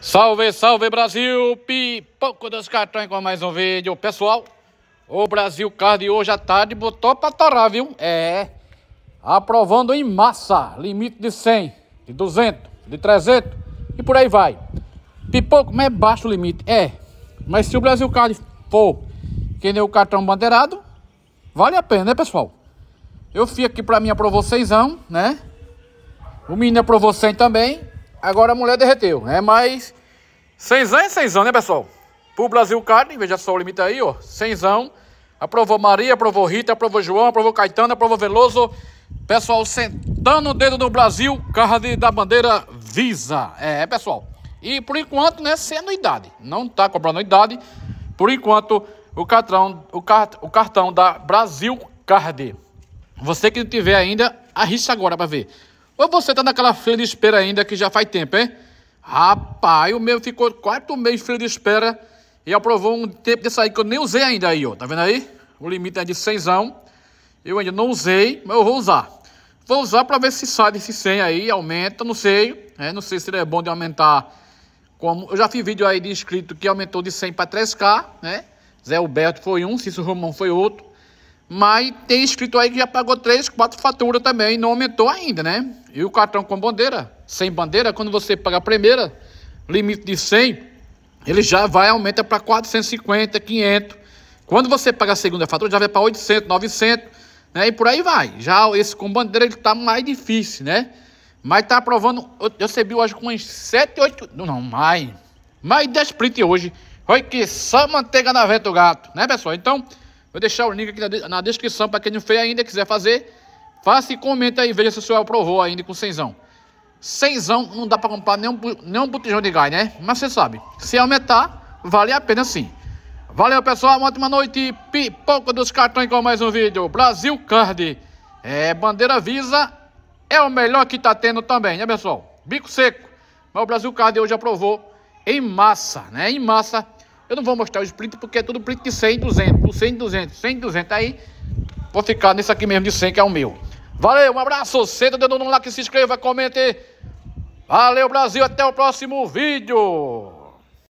Salve, salve Brasil! Pipoco dos cartões com mais um vídeo. Pessoal, o Brasil Card hoje à tarde botou pra torar, viu? É, aprovando em massa, limite de 100, de 200, de 300 e por aí vai. Pipoco, mas é baixo o limite, é. Mas se o Brasil Card for que nem o cartão bandeirado, vale a pena, né pessoal? Eu fui aqui pra mim, aprovou seisão, né? O menino aprovou é 100 também. Agora a mulher derreteu, né? Mas cenzão é cenzão, né, pessoal? Pro Brasil Card, veja só o limite aí, ó. Cenzão. Aprovou Maria, aprovou Rita, aprovou João, aprovou Caetano, aprovou Veloso. Pessoal, sentando o dedo no Brasil, card da bandeira Visa. É, pessoal. E por enquanto, né, sem anuidade. Não tá cobrando anuidade. Por enquanto, o cartão, o, cart, o cartão da Brasil Card. Você que não tiver ainda, arrisca agora para ver. Ou você tá naquela fila de espera ainda que já faz tempo, hein? Rapaz, o meu ficou quatro meses fila de espera e aprovou um tempo de sair que eu nem usei ainda aí, ó. Tá vendo aí? O limite é de 100. Eu ainda não usei, mas eu vou usar. Vou usar para ver se sai desse 100 aí, aumenta, não sei. Né? Não sei se é bom de aumentar. Como eu já fiz vídeo aí de inscrito que aumentou de 100 para 3K, né? Zé Alberto foi um, Cício Romão foi outro. Mas tem inscrito aí que já pagou 3, 4 faturas também e não aumentou ainda, né? E o cartão com bandeira, sem bandeira, quando você paga a primeira, limite de 100, ele já vai, aumenta para 450, 500. Quando você paga a segunda fatura, já vai para 800, 900, né? E por aí vai. Já esse com bandeira, ele tá mais difícil, né? Mas tá aprovando, eu, recebi hoje com uns 7, 8, não, não mais, mais 10 print hoje. Foi que só manteiga na venta do gato, né, pessoal? Então, vou deixar o link aqui na, na descrição para quem não fez ainda, quiser fazer Faça e comenta aí, veja se o senhor aprovou ainda com cenzão. Cenzão não dá para comprar nenhum, um botijão de gás, né? Mas você sabe, se aumentar, vale a pena sim. Valeu, pessoal, uma ótima noite. Pipoca dos cartões com mais um vídeo. Brasil Card. É, bandeira Visa é o melhor que tá tendo também, né, pessoal? Bico seco. Mas o Brasil Card hoje aprovou em massa, né? Em massa. Eu não vou mostrar os prints porque é tudo print de 100, 200, 100, 200, 100, 200. Aí vou ficar nesse aqui mesmo de 100 que é o meu. Valeu, um abraço, senta o dedo no like, se inscreva, comente. Valeu, Brasil, até o próximo vídeo.